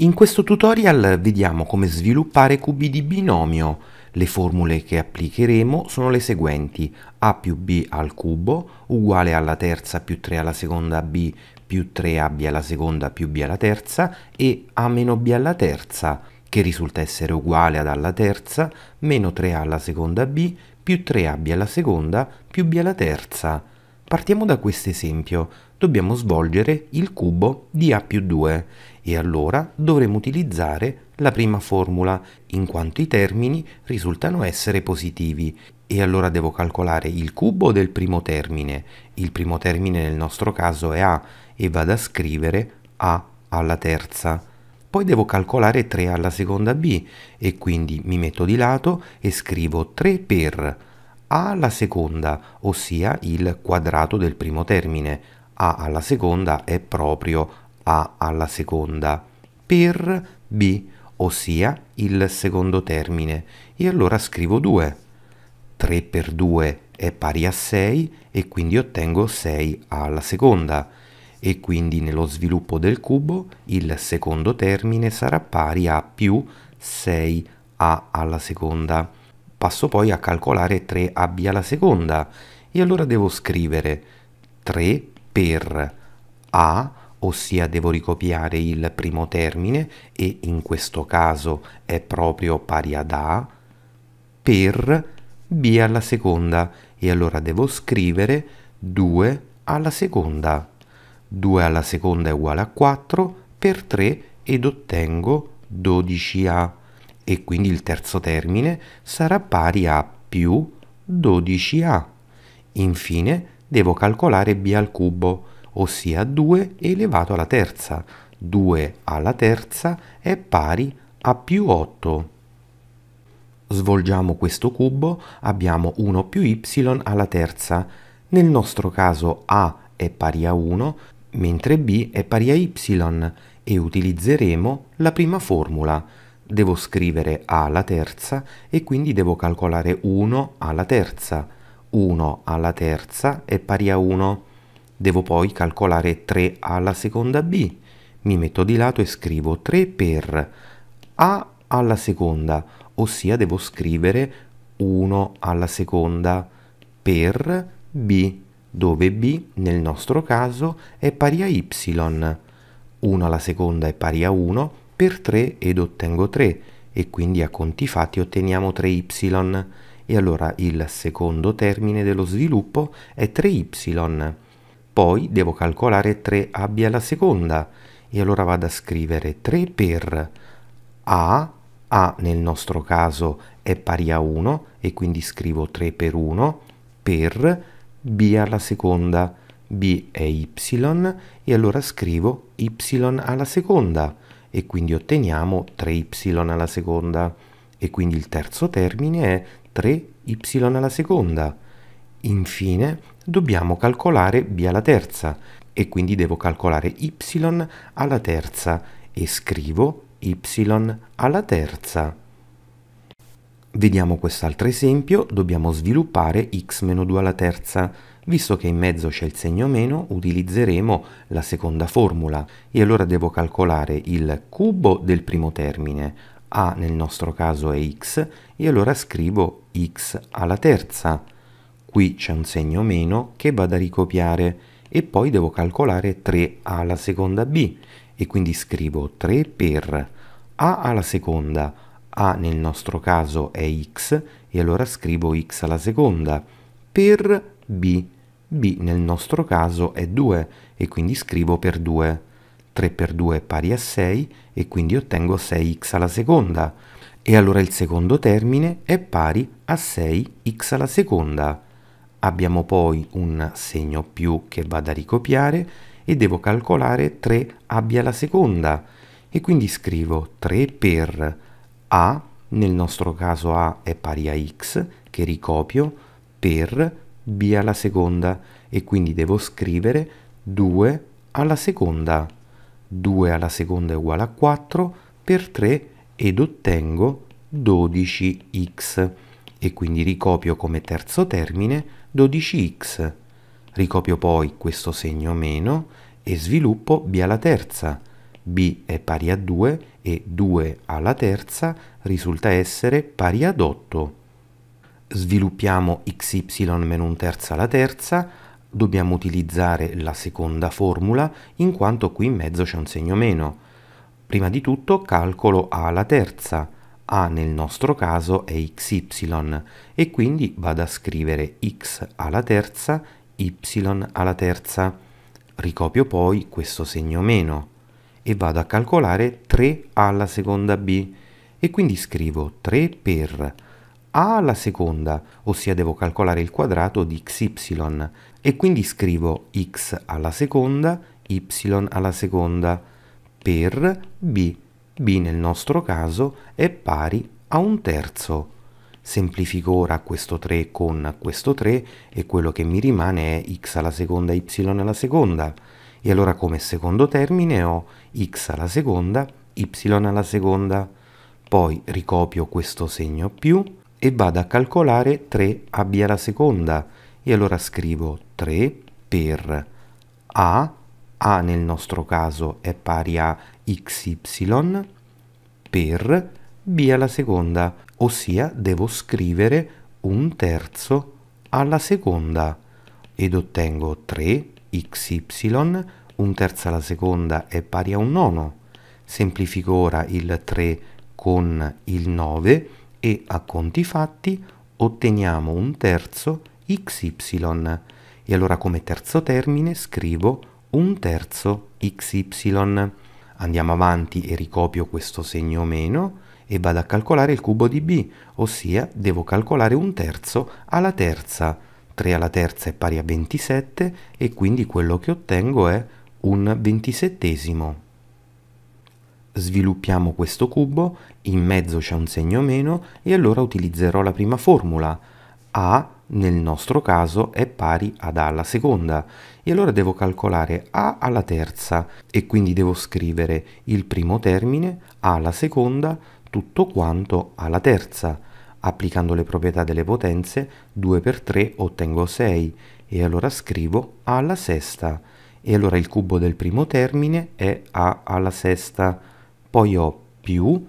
In questo tutorial vediamo come sviluppare cubi di binomio. Le formule che applicheremo sono le seguenti a più b al cubo uguale alla terza più 3 alla seconda b più 3ab alla seconda più b alla terza e a meno b alla terza che risulta essere uguale ad alla terza meno 3 alla seconda b più 3ab alla seconda più b alla terza. Partiamo da questo esempio dobbiamo svolgere il cubo di a più 2 e allora dovremo utilizzare la prima formula in quanto i termini risultano essere positivi e allora devo calcolare il cubo del primo termine. Il primo termine nel nostro caso è a e vado a scrivere a alla terza. Poi devo calcolare 3 alla seconda b e quindi mi metto di lato e scrivo 3 per a alla seconda, ossia il quadrato del primo termine, a alla seconda è proprio a alla seconda per b, ossia il secondo termine. E allora scrivo 2. 3 per 2 è pari a 6 e quindi ottengo 6 a alla seconda. E quindi nello sviluppo del cubo il secondo termine sarà pari a più 6 a alla seconda. Passo poi a calcolare 3ab alla seconda e allora devo scrivere 3 per A, ossia devo ricopiare il primo termine e in questo caso è proprio pari ad A, per B alla seconda e allora devo scrivere 2 alla seconda. 2 alla seconda è uguale a 4 per 3 ed ottengo 12A e quindi il terzo termine sarà pari a più 12A. Infine devo calcolare b al cubo, ossia 2 elevato alla terza. 2 alla terza è pari a più 8. Svolgiamo questo cubo, abbiamo 1 più y alla terza. Nel nostro caso a è pari a 1, mentre b è pari a y e utilizzeremo la prima formula. Devo scrivere a alla terza e quindi devo calcolare 1 alla terza 1 alla terza è pari a 1. Devo poi calcolare 3 alla seconda b. Mi metto di lato e scrivo 3 per a alla seconda, ossia devo scrivere 1 alla seconda per b, dove b nel nostro caso è pari a y. 1 alla seconda è pari a 1 per 3 ed ottengo 3 e quindi a conti fatti otteniamo 3y e allora il secondo termine dello sviluppo è 3y. Poi devo calcolare 3 ab alla seconda e allora vado a scrivere 3 per a, a nel nostro caso è pari a 1 e quindi scrivo 3 per 1 per b alla seconda, b è y e allora scrivo y alla seconda e quindi otteniamo 3y alla seconda e quindi il terzo termine è 3y alla seconda. Infine dobbiamo calcolare b alla terza e quindi devo calcolare y alla terza e scrivo y alla terza. Vediamo quest'altro esempio, dobbiamo sviluppare x meno 2 alla terza. Visto che in mezzo c'è il segno meno, utilizzeremo la seconda formula e allora devo calcolare il cubo del primo termine a nel nostro caso è x e allora scrivo x alla terza. Qui c'è un segno meno che vado a ricopiare e poi devo calcolare 3a alla seconda b e quindi scrivo 3 per a alla seconda, a nel nostro caso è x e allora scrivo x alla seconda per b, b nel nostro caso è 2 e quindi scrivo per 2. 3 per 2 è pari a 6 e quindi ottengo 6x alla seconda. E allora il secondo termine è pari a 6x alla seconda. Abbiamo poi un segno più che vado a ricopiare e devo calcolare 3 abbia alla seconda. E quindi scrivo 3 per a, nel nostro caso a è pari a x, che ricopio, per b alla seconda. E quindi devo scrivere 2 alla seconda. 2 alla seconda è uguale a 4 per 3 ed ottengo 12x e quindi ricopio come terzo termine 12x. Ricopio poi questo segno meno e sviluppo b alla terza. b è pari a 2 e 2 alla terza risulta essere pari ad 8. Sviluppiamo xy meno un terzo alla terza dobbiamo utilizzare la seconda formula in quanto qui in mezzo c'è un segno meno. Prima di tutto calcolo a alla terza, a nel nostro caso è xy e quindi vado a scrivere x alla terza, y alla terza. Ricopio poi questo segno meno e vado a calcolare 3 alla seconda b e quindi scrivo 3 per a alla seconda, ossia devo calcolare il quadrato di xy e quindi scrivo x alla seconda, y alla seconda per b. b nel nostro caso è pari a un terzo. Semplifico ora questo 3 con questo 3 e quello che mi rimane è x alla seconda, y alla seconda. E allora come secondo termine ho x alla seconda, y alla seconda. Poi ricopio questo segno più e vado a calcolare 3ab alla seconda e allora scrivo 3 per A, A nel nostro caso è pari a XY per B alla seconda, ossia devo scrivere un terzo alla seconda ed ottengo 3xy, un terzo alla seconda è pari a un nono. Semplifico ora il 3 con il 9 e a conti fatti otteniamo un terzo xy e allora come terzo termine scrivo un terzo xy. Andiamo avanti e ricopio questo segno meno e vado a calcolare il cubo di b, ossia devo calcolare un terzo alla terza. 3 alla terza è pari a 27 e quindi quello che ottengo è un ventisettesimo. Sviluppiamo questo cubo, in mezzo c'è un segno meno e allora utilizzerò la prima formula. A nel nostro caso è pari ad A alla seconda e allora devo calcolare A alla terza e quindi devo scrivere il primo termine A alla seconda tutto quanto alla terza. Applicando le proprietà delle potenze 2 per 3 ottengo 6 e allora scrivo A alla sesta e allora il cubo del primo termine è A alla sesta, poi ho più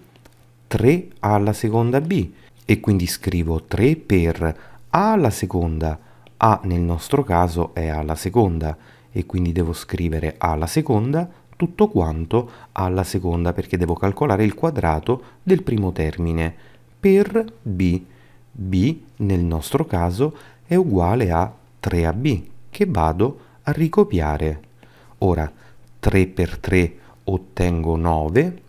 3 alla seconda B e quindi scrivo 3 per a alla seconda, a nel nostro caso è alla seconda e quindi devo scrivere a alla seconda tutto quanto alla seconda perché devo calcolare il quadrato del primo termine per b. b nel nostro caso è uguale a 3ab che vado a ricopiare. Ora 3 per 3 ottengo 9,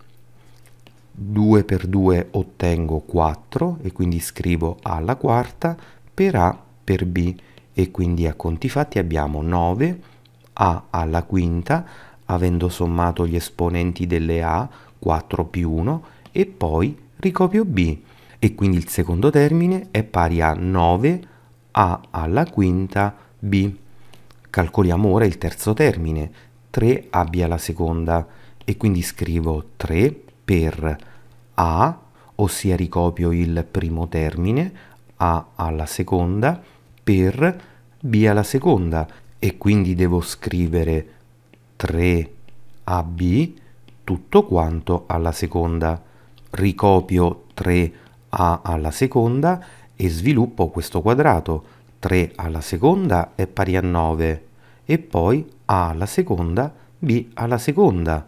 2 per 2 ottengo 4 e quindi scrivo alla quarta per A per B e quindi a conti fatti abbiamo 9 A alla quinta avendo sommato gli esponenti delle A 4 più 1 e poi ricopio B e quindi il secondo termine è pari a 9 A alla quinta B. Calcoliamo ora il terzo termine 3 AB alla seconda e quindi scrivo 3 per A ossia ricopio il primo termine a alla seconda per B alla seconda e quindi devo scrivere 3AB tutto quanto alla seconda. Ricopio 3A alla seconda e sviluppo questo quadrato. 3 alla seconda è pari a 9 e poi A alla seconda, B alla seconda.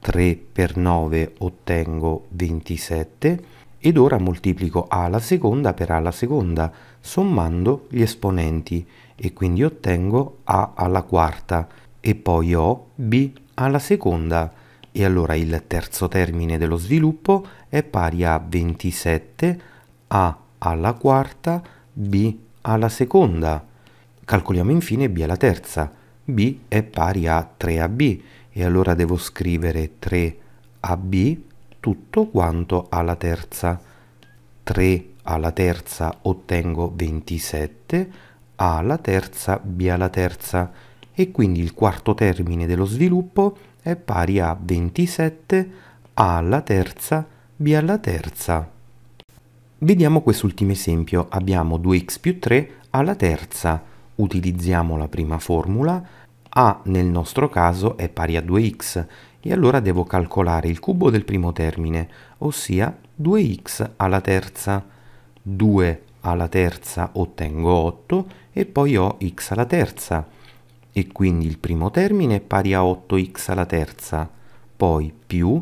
3 per 9 ottengo 27 ed ora moltiplico a alla seconda per a alla seconda, sommando gli esponenti e quindi ottengo a alla quarta e poi ho b alla seconda e allora il terzo termine dello sviluppo è pari a 27 a alla quarta b alla seconda. Calcoliamo infine b alla terza. b è pari a 3ab e allora devo scrivere 3ab tutto quanto alla terza. 3 alla terza ottengo 27, A alla terza B alla terza e quindi il quarto termine dello sviluppo è pari a 27 A alla terza B alla terza. Vediamo quest'ultimo esempio, abbiamo 2x più 3 alla terza, utilizziamo la prima formula, A nel nostro caso è pari a 2x e allora devo calcolare il cubo del primo termine, ossia 2x alla terza. 2 alla terza ottengo 8 e poi ho x alla terza e quindi il primo termine è pari a 8x alla terza, poi più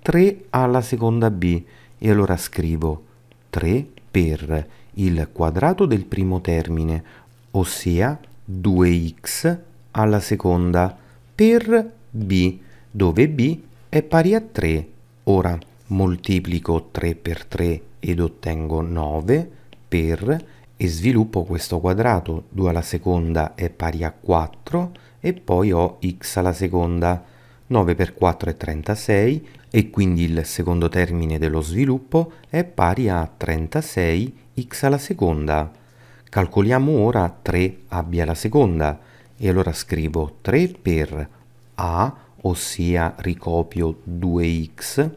3 alla seconda b e allora scrivo 3 per il quadrato del primo termine, ossia 2x alla seconda per b dove b è pari a 3. Ora moltiplico 3 per 3 ed ottengo 9 per e sviluppo questo quadrato, 2 alla seconda è pari a 4 e poi ho x alla seconda, 9 per 4 è 36 e quindi il secondo termine dello sviluppo è pari a 36x alla seconda. Calcoliamo ora 3 abbia alla seconda e allora scrivo 3 per a ossia ricopio 2x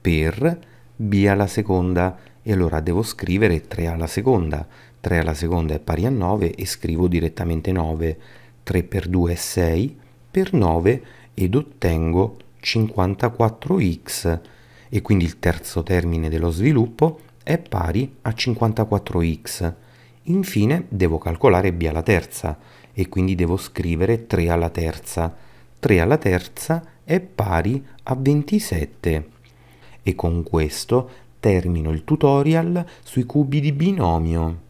per b alla seconda e allora devo scrivere 3 alla seconda 3 alla seconda è pari a 9 e scrivo direttamente 9 3 per 2 è 6 per 9 ed ottengo 54x e quindi il terzo termine dello sviluppo è pari a 54x infine devo calcolare b alla terza e quindi devo scrivere 3 alla terza 3 alla terza è pari a 27. E con questo termino il tutorial sui cubi di binomio.